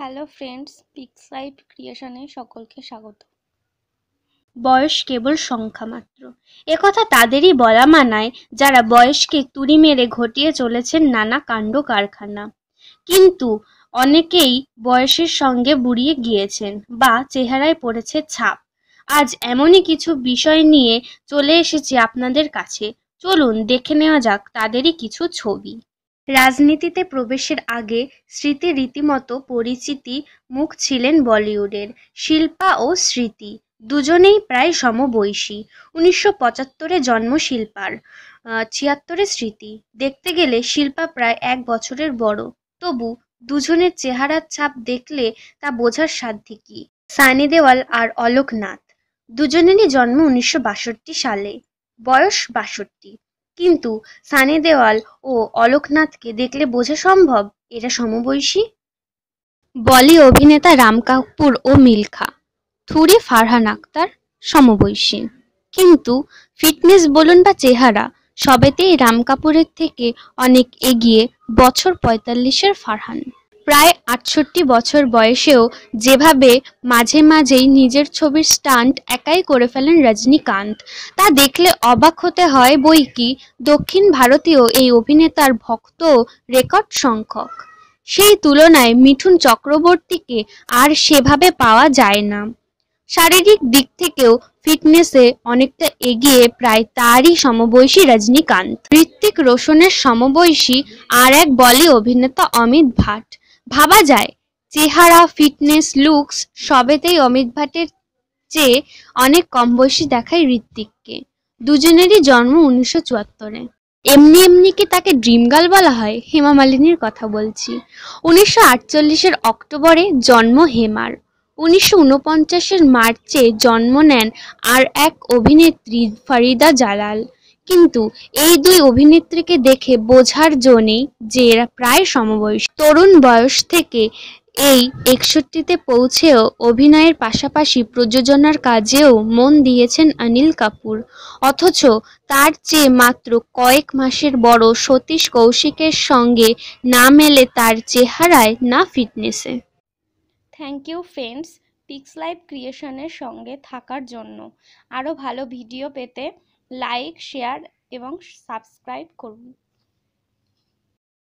hello friends পিকসাইট ক্রিয়েশনে সকলকে স্বাগত বয়স কেবল সংখ্যা মাত্র একথা তাদেরই বলা মানায় যারা বয়সকে তুড়ি মেরে ঘটিয়ে চলেছেন নানা কাণ্ড কারখানা কিন্তু অনেকেই বয়সের সঙ্গে বুড়িয়ে গিয়েছেন বা চেহারায় পড়েছে ছাপ আজ এমনই কিছু বিষয় নিয়ে চলে এসেছি আপনাদের কাছে চলুন দেখে নেওয়া যাক তাদেরই কিছু ছবি রাজনীতিতে প্রবেশের আগে স্মৃতি রীতিমতো পরিচিতি মুখ ছিলেন বলিউডের শিল্পা ও স্মৃতি দুজনেই প্রায় সমবয়সী উনিশশো পঁচাত্তরে জন্ম শিল্পার ছিয়াত্তরে স্মৃতি দেখতে গেলে শিল্পা প্রায় এক বছরের বড় তবু দুজনের চেহারার ছাপ দেখলে তা বোঝার সাধ্যে কি সানি দেওয়াল আর অলোকনাথ দুজনেরই জন্ম উনিশশো সালে বয়স বাষট্টি কিন্তু সানি দেওয়াল ও অলোকনাথকে দেখলে বোঝা সম্ভব এরা সমবয়সী বলি অভিনেতা রাম কাপুর ও মিলখা থুরি ফারহান আক্তার সমবয়সী কিন্তু ফিটনেস বলুন বা চেহারা সবেতেই রাম কাপুরের থেকে অনেক এগিয়ে বছর পঁয়তাল্লিশের ফারহান প্রায় আটষট্টি বছর বয়সেও যেভাবে মাঝে মাঝেই নিজের ছবির স্টান্ট একাই করে ফেলেন রজনীকান্ত তা দেখলে অবাক হতে হয় বই কি দক্ষিণ ভারতীয় এই অভিনেতার ভক্ত রেকর্ড সংখ্যক সেই তুলনায় মিঠুন চক্রবর্তীকে আর সেভাবে পাওয়া যায় না শারীরিক দিক থেকেও ফিটনেসে অনেকটা এগিয়ে প্রায় তারই সমবয়সী রজনীকান্ত ঋত্বিক রোশনের সমবয়সী আর এক বলি অভিনেতা অমিত ভাট ভাবা যায় চেহারা ফিটনেস লুকস সবেতেই অমিত ভাটের চেয়ে অনেক কম বয়সী দেখায় ঋত্বিককে দুজনেরই জন্ম উনিশশো চুয়াত্তরে এমনি এমনি কি তাকে ড্রিম গার্ল বলা হয় হেমা মালিনীর কথা বলছি উনিশশো আটচল্লিশের অক্টোবরে জন্ম হেমার উনিশশো উনপঞ্চাশের মার্চে জন্ম নেন আর এক অভিনেত্রী ফরিদা জালাল কিন্তু এই দুই অভিনেত্রীকে দেখে বোঝার জো যে এরা প্রায় সমবয়সী তরুণ বয়স থেকে এই একষট্টিতে পৌঁছেও অভিনয়ের পাশাপাশি প্রযোজনার কাজেও মন দিয়েছেন অনিল কাপুর অথচ তার চেয়ে মাত্র কয়েক মাসের বড় সতীশ কৌশিকের সঙ্গে না মেলে তার চেহারায় না ফিটনেসে thank you friends Pix live ক্রিয়েশনের সঙ্গে থাকার জন্য আরও ভালো ভিডিও পেতে লাইক শেয়ার এবং সাবস্ক্রাইব করুন